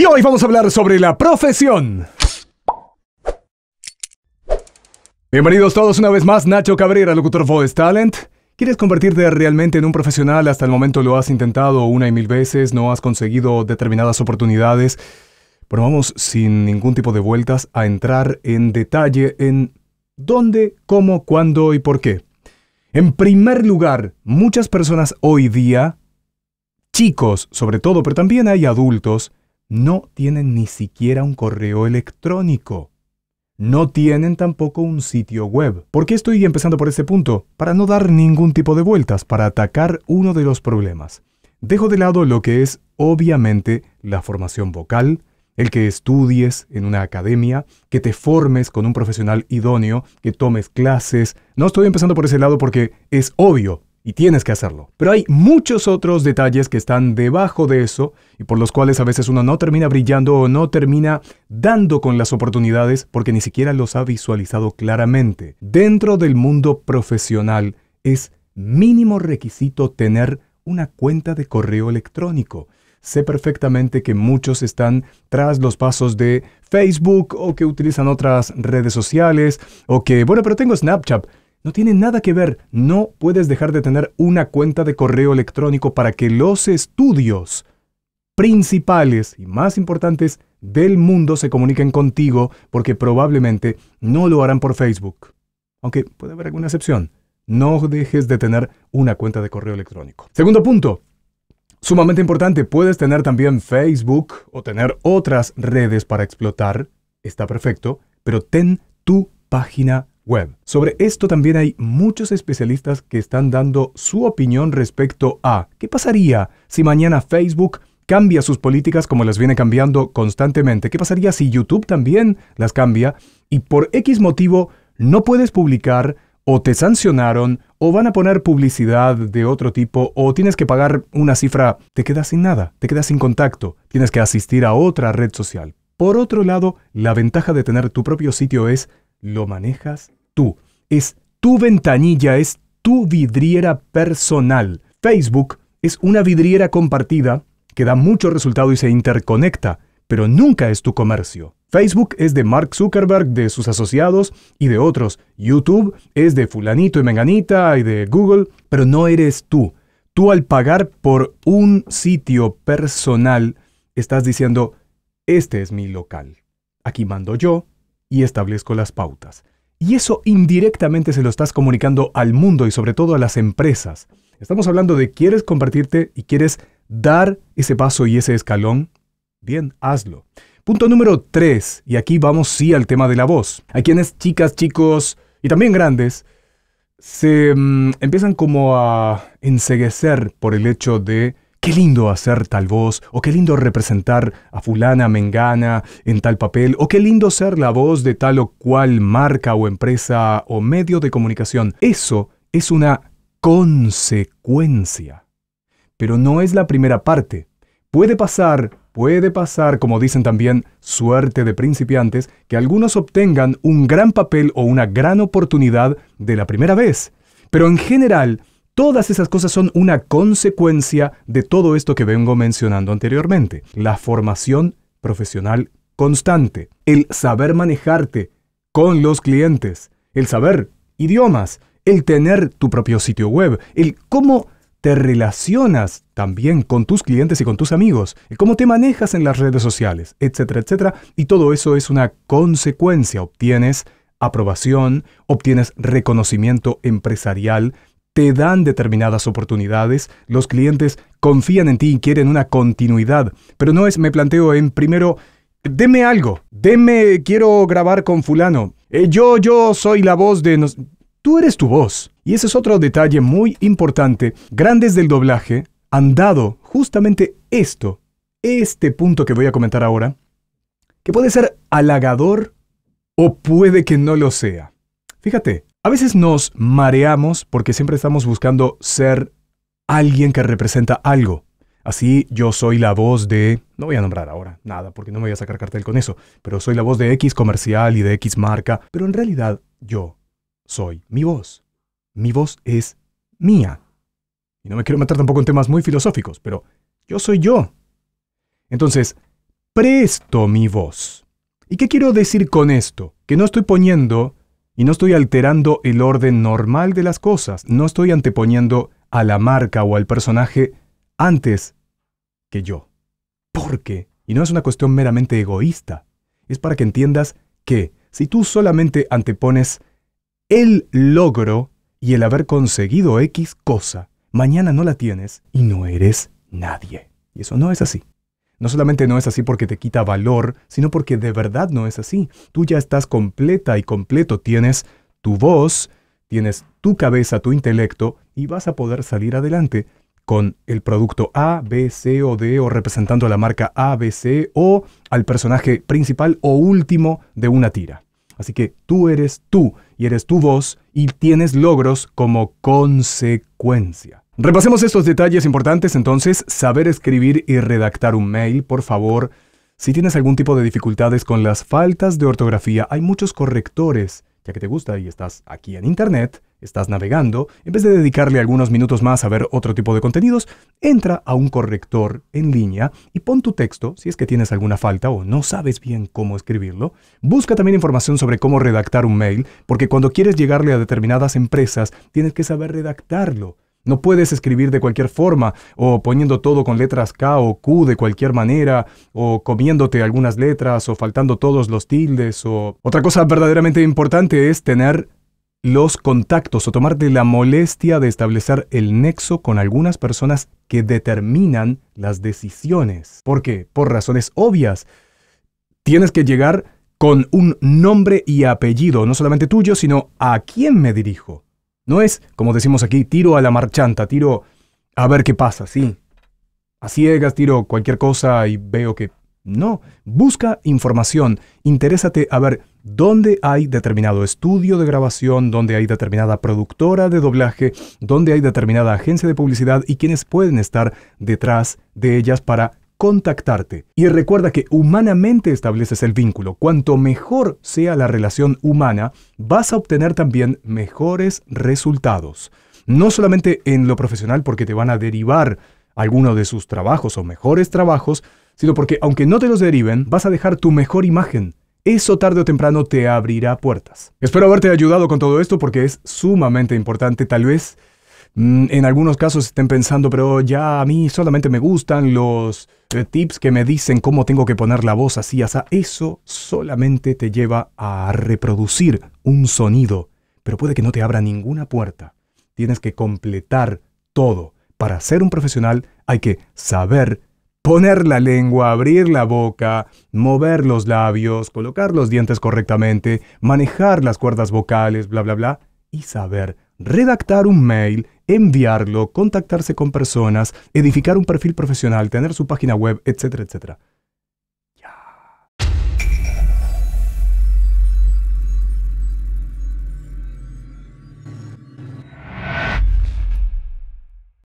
Y hoy vamos a hablar sobre la profesión. Bienvenidos todos una vez más, Nacho Cabrera, locutor Voice Talent. ¿Quieres convertirte realmente en un profesional? Hasta el momento lo has intentado una y mil veces, no has conseguido determinadas oportunidades. Pero vamos sin ningún tipo de vueltas a entrar en detalle en dónde, cómo, cuándo y por qué. En primer lugar, muchas personas hoy día, chicos sobre todo, pero también hay adultos, no tienen ni siquiera un correo electrónico. No tienen tampoco un sitio web. ¿Por qué estoy empezando por este punto? Para no dar ningún tipo de vueltas, para atacar uno de los problemas. Dejo de lado lo que es, obviamente, la formación vocal, el que estudies en una academia, que te formes con un profesional idóneo, que tomes clases. No estoy empezando por ese lado porque es obvio, y tienes que hacerlo. Pero hay muchos otros detalles que están debajo de eso y por los cuales a veces uno no termina brillando o no termina dando con las oportunidades porque ni siquiera los ha visualizado claramente. Dentro del mundo profesional es mínimo requisito tener una cuenta de correo electrónico. Sé perfectamente que muchos están tras los pasos de Facebook o que utilizan otras redes sociales o que, bueno, pero tengo Snapchat. No tiene nada que ver. No puedes dejar de tener una cuenta de correo electrónico para que los estudios principales y más importantes del mundo se comuniquen contigo porque probablemente no lo harán por Facebook. Aunque puede haber alguna excepción. No dejes de tener una cuenta de correo electrónico. Segundo punto, sumamente importante, puedes tener también Facebook o tener otras redes para explotar. Está perfecto, pero ten tu página web. Sobre esto también hay muchos especialistas que están dando su opinión respecto a qué pasaría si mañana Facebook cambia sus políticas como las viene cambiando constantemente. ¿Qué pasaría si YouTube también las cambia y por X motivo no puedes publicar o te sancionaron o van a poner publicidad de otro tipo o tienes que pagar una cifra, te quedas sin nada, te quedas sin contacto, tienes que asistir a otra red social. Por otro lado, la ventaja de tener tu propio sitio es lo manejas tú. Es tu ventanilla, es tu vidriera personal. Facebook es una vidriera compartida que da mucho resultado y se interconecta, pero nunca es tu comercio. Facebook es de Mark Zuckerberg, de sus asociados y de otros. YouTube es de fulanito y menganita y de Google, pero no eres tú. Tú al pagar por un sitio personal, estás diciendo, este es mi local. Aquí mando yo, y establezco las pautas. Y eso indirectamente se lo estás comunicando al mundo y sobre todo a las empresas. Estamos hablando de quieres compartirte y quieres dar ese paso y ese escalón. Bien, hazlo. Punto número 3, y aquí vamos sí al tema de la voz. Hay quienes, chicas, chicos y también grandes, se mm, empiezan como a enseguecer por el hecho de qué lindo hacer tal voz, o qué lindo representar a fulana, mengana, en tal papel, o qué lindo ser la voz de tal o cual marca o empresa o medio de comunicación. Eso es una consecuencia. Pero no es la primera parte. Puede pasar, puede pasar, como dicen también, suerte de principiantes, que algunos obtengan un gran papel o una gran oportunidad de la primera vez. Pero en general, Todas esas cosas son una consecuencia de todo esto que vengo mencionando anteriormente. La formación profesional constante, el saber manejarte con los clientes, el saber idiomas, el tener tu propio sitio web, el cómo te relacionas también con tus clientes y con tus amigos, el cómo te manejas en las redes sociales, etcétera, etcétera. Y todo eso es una consecuencia. Obtienes aprobación, obtienes reconocimiento empresarial te dan determinadas oportunidades, los clientes confían en ti y quieren una continuidad, pero no es, me planteo en primero, deme algo, deme, quiero grabar con fulano, eh, yo, yo soy la voz de... Nos... Tú eres tu voz. Y ese es otro detalle muy importante. Grandes del doblaje han dado justamente esto, este punto que voy a comentar ahora, que puede ser halagador o puede que no lo sea. Fíjate, a veces nos mareamos porque siempre estamos buscando ser alguien que representa algo. Así yo soy la voz de... No voy a nombrar ahora nada porque no me voy a sacar cartel con eso, pero soy la voz de X comercial y de X marca, pero en realidad yo soy mi voz. Mi voz es mía. Y no me quiero meter tampoco en temas muy filosóficos, pero yo soy yo. Entonces, presto mi voz. ¿Y qué quiero decir con esto? Que no estoy poniendo y no estoy alterando el orden normal de las cosas, no estoy anteponiendo a la marca o al personaje antes que yo. Porque, y no es una cuestión meramente egoísta, es para que entiendas que si tú solamente antepones el logro y el haber conseguido X cosa, mañana no la tienes y no eres nadie. Y eso no es así. No solamente no es así porque te quita valor, sino porque de verdad no es así. Tú ya estás completa y completo, tienes tu voz, tienes tu cabeza, tu intelecto, y vas a poder salir adelante con el producto A, B, C o D, o representando a la marca A, B, C, o al personaje principal o último de una tira. Así que tú eres tú, y eres tu voz, y tienes logros como consecuencia. Repasemos estos detalles importantes entonces. Saber escribir y redactar un mail, por favor. Si tienes algún tipo de dificultades con las faltas de ortografía, hay muchos correctores. Ya que te gusta y estás aquí en Internet, estás navegando, en vez de dedicarle algunos minutos más a ver otro tipo de contenidos, entra a un corrector en línea y pon tu texto, si es que tienes alguna falta o no sabes bien cómo escribirlo. Busca también información sobre cómo redactar un mail, porque cuando quieres llegarle a determinadas empresas, tienes que saber redactarlo. No puedes escribir de cualquier forma, o poniendo todo con letras K o Q de cualquier manera, o comiéndote algunas letras, o faltando todos los tildes, o... Otra cosa verdaderamente importante es tener los contactos o tomarte la molestia de establecer el nexo con algunas personas que determinan las decisiones. ¿Por qué? Por razones obvias. Tienes que llegar con un nombre y apellido, no solamente tuyo, sino a quién me dirijo. No es, como decimos aquí, tiro a la marchanta, tiro a ver qué pasa, sí. A ciegas tiro cualquier cosa y veo que... No, busca información, interésate a ver dónde hay determinado estudio de grabación, dónde hay determinada productora de doblaje, dónde hay determinada agencia de publicidad y quiénes pueden estar detrás de ellas para contactarte. Y recuerda que humanamente estableces el vínculo. Cuanto mejor sea la relación humana, vas a obtener también mejores resultados. No solamente en lo profesional porque te van a derivar alguno de sus trabajos o mejores trabajos, sino porque aunque no te los deriven, vas a dejar tu mejor imagen. Eso tarde o temprano te abrirá puertas. Espero haberte ayudado con todo esto porque es sumamente importante. Tal vez Mm, en algunos casos estén pensando, pero ya a mí solamente me gustan los eh, tips que me dicen cómo tengo que poner la voz así, así. eso solamente te lleva a reproducir un sonido, pero puede que no te abra ninguna puerta. Tienes que completar todo. Para ser un profesional hay que saber poner la lengua, abrir la boca, mover los labios, colocar los dientes correctamente, manejar las cuerdas vocales, bla, bla, bla, y saber redactar un mail, enviarlo, contactarse con personas, edificar un perfil profesional, tener su página web, etcétera, etcétera.